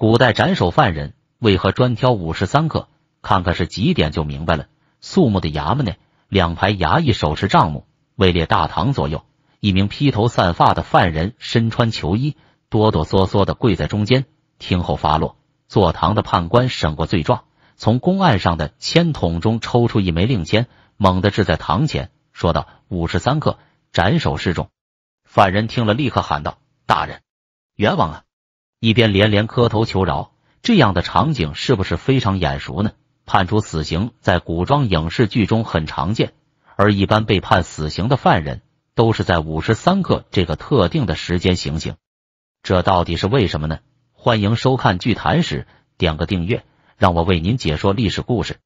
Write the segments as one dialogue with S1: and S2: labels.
S1: 古代斩首犯人为何专挑五十三克？看看是几点就明白了。肃穆的衙门内，两排衙役手持账目，位列大堂左右。一名披头散发的犯人，身穿囚衣，哆哆嗦嗦地跪在中间，听候发落。坐堂的判官审过罪状，从公案上的签筒中抽出一枚令签，猛地掷在堂前，说道：“五十三克，斩首示众。”犯人听了，立刻喊道：“大人，冤枉啊！”一边连连磕头求饶，这样的场景是不是非常眼熟呢？判处死刑在古装影视剧中很常见，而一般被判死刑的犯人都是在5时三刻这个特定的时间行刑，这到底是为什么呢？欢迎收看剧谈史，点个订阅，让我为您解说历史故事。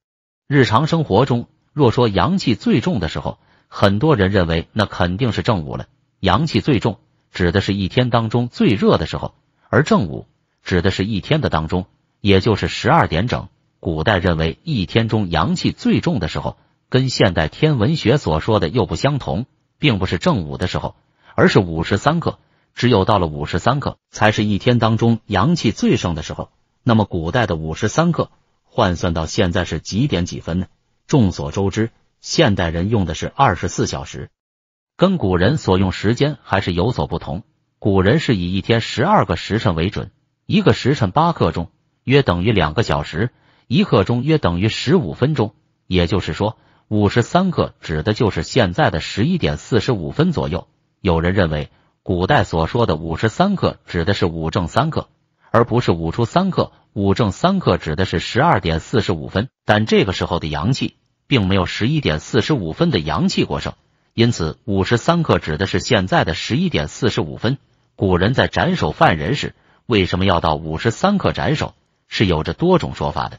S1: 日常生活中，若说阳气最重的时候，很多人认为那肯定是正午了。阳气最重，指的是一天当中最热的时候。而正午指的是一天的当中，也就是十二点整。古代认为一天中阳气最重的时候，跟现代天文学所说的又不相同，并不是正午的时候，而是午时三刻。只有到了午时三刻，才是一天当中阳气最盛的时候。那么，古代的午时三刻换算到现在是几点几分呢？众所周知，现代人用的是二十四小时，跟古人所用时间还是有所不同。古人是以一天十二个时辰为准，一个时辰八刻钟，约等于两个小时，一刻钟约等于十五分钟。也就是说，五时三刻指的就是现在的十一点四十五分左右。有人认为，古代所说的五时三刻指的是五正三刻，而不是五出三刻。五正三刻指的是十二点四十五分，但这个时候的阳气并没有十一点四十五分的阳气过剩，因此五时三刻指的是现在的十一点四十五分。古人在斩首犯人时，为什么要到五十三刻斩首？是有着多种说法的，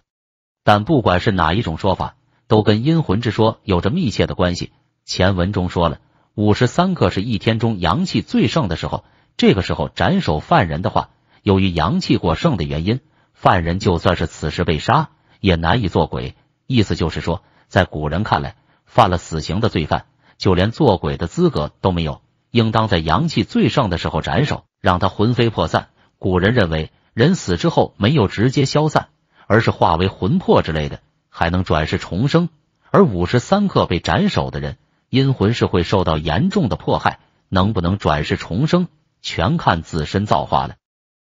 S1: 但不管是哪一种说法，都跟阴魂之说有着密切的关系。前文中说了，五十三刻是一天中阳气最盛的时候，这个时候斩首犯人的话，由于阳气过盛的原因，犯人就算是此时被杀，也难以做鬼。意思就是说，在古人看来，犯了死刑的罪犯，就连做鬼的资格都没有。应当在阳气最盛的时候斩首，让他魂飞魄散。古人认为，人死之后没有直接消散，而是化为魂魄之类的，还能转世重生。而五十三刻被斩首的人，阴魂是会受到严重的迫害，能不能转世重生，全看自身造化了。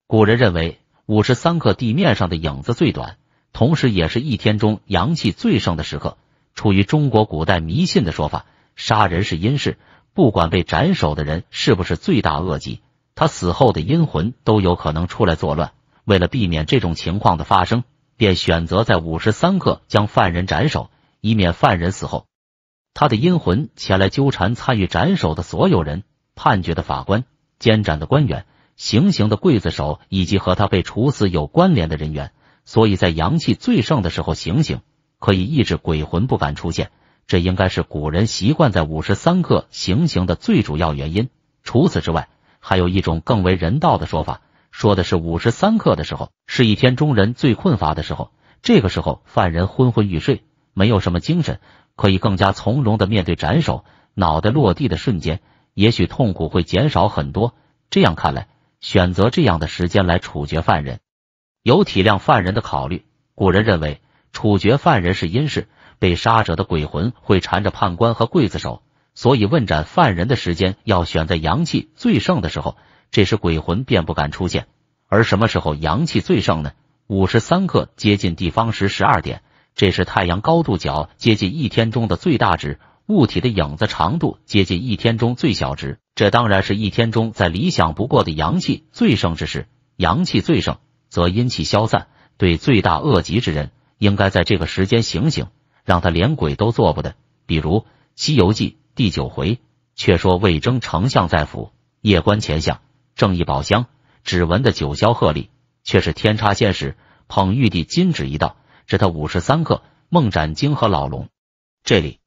S1: 古人认为，五十三刻地面上的影子最短，同时也是一天中阳气最盛的时刻。出于中国古代迷信的说法，杀人是阴事。不管被斩首的人是不是罪大恶极，他死后的阴魂都有可能出来作乱。为了避免这种情况的发生，便选择在午时三刻将犯人斩首，以免犯人死后他的阴魂前来纠缠参与斩首的所有人、判决的法官、监斩的官员、行刑的刽子手以及和他被处死有关联的人员。所以在阳气最盛的时候行刑，可以抑制鬼魂不敢出现。这应该是古人习惯在五十三刻行刑的最主要原因。除此之外，还有一种更为人道的说法，说的是五十三刻的时候是一天中人最困乏的时候，这个时候犯人昏昏欲睡，没有什么精神，可以更加从容的面对斩首，脑袋落地的瞬间，也许痛苦会减少很多。这样看来，选择这样的时间来处决犯人，有体谅犯人的考虑。古人认为。处决犯人是阴事，被杀者的鬼魂会缠着判官和刽子手，所以问斩犯人的时间要选在阳气最盛的时候，这时鬼魂便不敢出现。而什么时候阳气最盛呢？午时三刻接近地方时十二点，这是太阳高度角接近一天中的最大值，物体的影子长度接近一天中最小值。这当然是一天中在理想不过的阳气最盛之时。阳气最盛，则阴气消散，对罪大恶极之人。应该在这个时间醒醒，让他连鬼都做不得。比如《西游记》第九回，却说魏征丞相在府夜观前相，正义宝箱，只闻的九霄鹤唳，却是天差现实，捧玉帝金旨一道，指他五十三克梦斩京和老龙。这里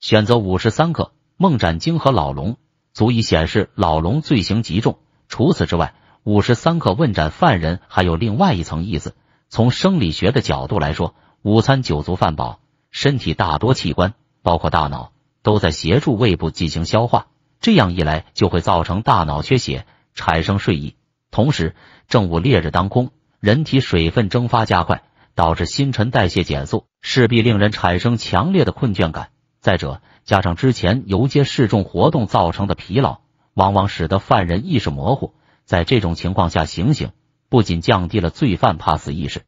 S1: 选择五十三克梦斩京和老龙，足以显示老龙罪行极重。除此之外，五十三克问斩犯人还有另外一层意思。从生理学的角度来说，午餐酒足饭饱，身体大多器官，包括大脑，都在协助胃部进行消化。这样一来，就会造成大脑缺血，产生睡意。同时，正午烈日当空，人体水分蒸发加快，导致新陈代谢减速，势必令人产生强烈的困倦感。再者，加上之前游街示众活动造成的疲劳，往往使得犯人意识模糊。在这种情况下，行刑。不仅降低了罪犯怕死意识，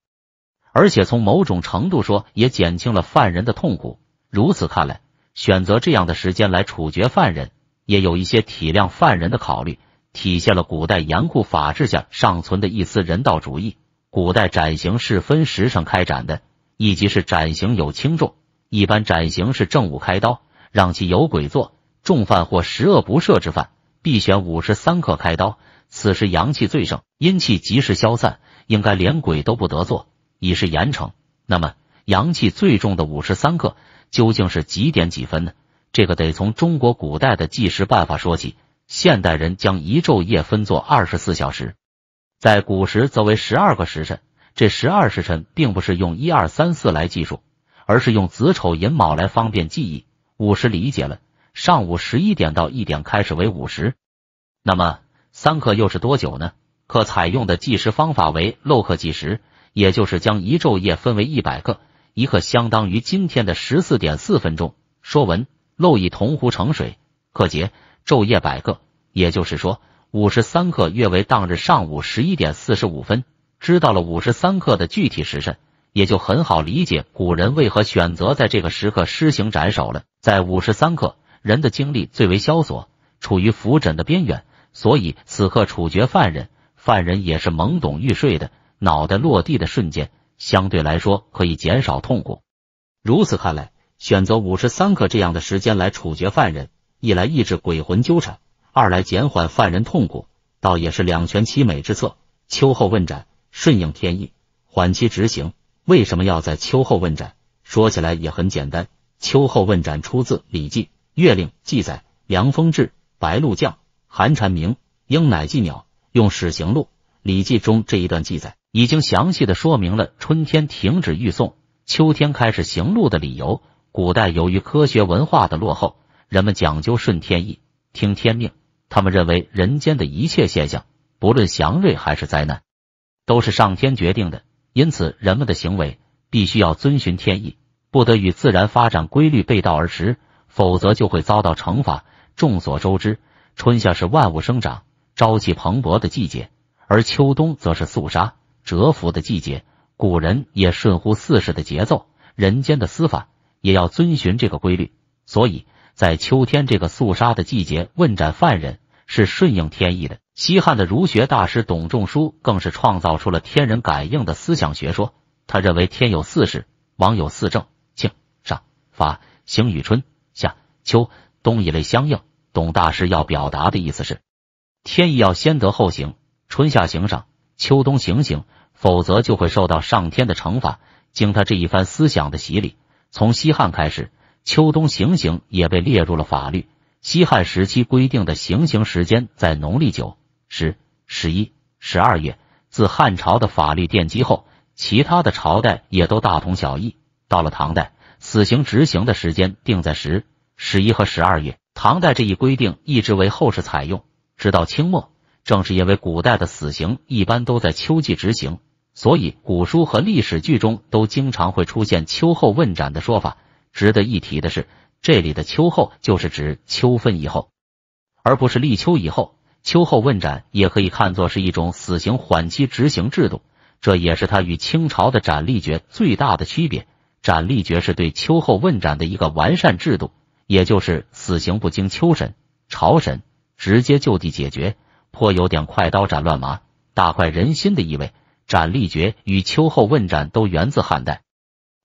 S1: 而且从某种程度说也减轻了犯人的痛苦。如此看来，选择这样的时间来处决犯人，也有一些体谅犯人的考虑，体现了古代严酷法治下尚存的一丝人道主义。古代斩刑是分时辰开展的，以及是斩刑有轻重，一般斩刑是正午开刀，让其有鬼做；重犯或十恶不赦之犯，必选午时三刻开刀。此时阳气最盛，阴气及时消散，应该连鬼都不得做，以示严惩。那么阳气最重的53三个究竟是几点几分呢？这个得从中国古代的计时办法说起。现代人将一昼夜分作二十四小时，在古时则为十二个时辰。这十二时辰并不是用一二三四来计数，而是用子丑寅卯来方便记忆。午时理解了，上午十一点到一点开始为午时，那么。三刻又是多久呢？可采用的计时方法为漏刻计时，也就是将一昼夜分为一百刻，一刻相当于今天的十四点四分钟。说文：漏以铜壶盛水，刻节昼夜百刻。也就是说，五十三刻约为当日上午十一点四十五分。知道了五十三刻的具体时辰，也就很好理解古人为何选择在这个时刻施行斩首了。在五十三刻，人的精力最为萧索，处于浮枕的边缘。所以此刻处决犯人，犯人也是懵懂欲睡的，脑袋落地的瞬间，相对来说可以减少痛苦。如此看来，选择五十三刻这样的时间来处决犯人，一来抑制鬼魂纠缠，二来减缓犯人痛苦，倒也是两全其美之策。秋后问斩，顺应天意，缓期执行。为什么要在秋后问斩？说起来也很简单，秋后问斩出自《礼记·月令》，记载梁风志、白露降。寒蝉鸣，鹰乃祭鸟。用《始行路。《礼记》中这一段记载，已经详细的说明了春天停止御送，秋天开始行路的理由。古代由于科学文化的落后，人们讲究顺天意，听天命。他们认为人间的一切现象，不论祥瑞还是灾难，都是上天决定的。因此，人们的行为必须要遵循天意，不得与自然发展规律背道而驰，否则就会遭到惩罚。众所周知。春夏是万物生长、朝气蓬勃的季节，而秋冬则是肃杀、蛰伏的季节。古人也顺乎四时的节奏，人间的司法也要遵循这个规律。所以，在秋天这个肃杀的季节问斩犯人是顺应天意的。西汉的儒学大师董仲舒更是创造出了天人感应的思想学说。他认为天有四时，王有四正，庆、上、法、行与春夏秋冬一类相应。董大师要表达的意思是：天意要先得后行，春夏行赏，秋冬行刑，否则就会受到上天的惩罚。经他这一番思想的洗礼，从西汉开始，秋冬行刑也被列入了法律。西汉时期规定的行刑时间在农历九、十、十一、十二月。自汉朝的法律奠基后，其他的朝代也都大同小异。到了唐代，死刑执行的时间定在十、十一和十二月。唐代这一规定一直为后世采用，直到清末。正是因为古代的死刑一般都在秋季执行，所以古书和历史剧中都经常会出现“秋后问斩”的说法。值得一提的是，这里的“秋后”就是指秋分以后，而不是立秋以后。秋后问斩也可以看作是一种死刑缓期执行制度，这也是它与清朝的斩立决最大的区别。斩立决是对秋后问斩的一个完善制度。也就是死刑不经秋审、朝审，直接就地解决，颇有点快刀斩乱麻、大快人心的意味。斩立决与秋后问斩都源自汉代。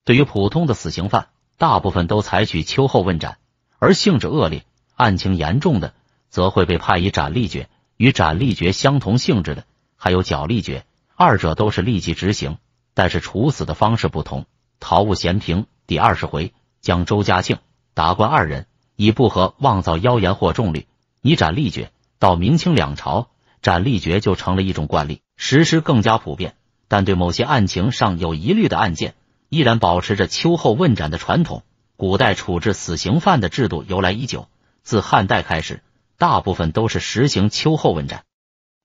S1: 对于普通的死刑犯，大部分都采取秋后问斩；而性质恶劣、案情严重的，则会被判以斩立决。与斩立决相同性质的还有绞立决，二者都是立即执行，但是处死的方式不同。《陶杌闲平第二十回，将周家庆。达官二人以不和妄造妖言惑众律，以斩立决。到明清两朝，斩立决就成了一种惯例，实施更加普遍。但对某些案情尚有疑虑的案件，依然保持着秋后问斩的传统。古代处置死刑犯的制度由来已久，自汉代开始，大部分都是实行秋后问斩。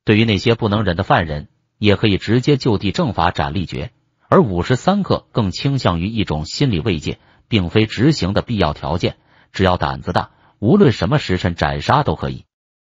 S1: 对于那些不能忍的犯人，也可以直接就地正法斩立决。而五十三克更倾向于一种心理慰藉。并非执行的必要条件，只要胆子大，无论什么时辰斩杀都可以。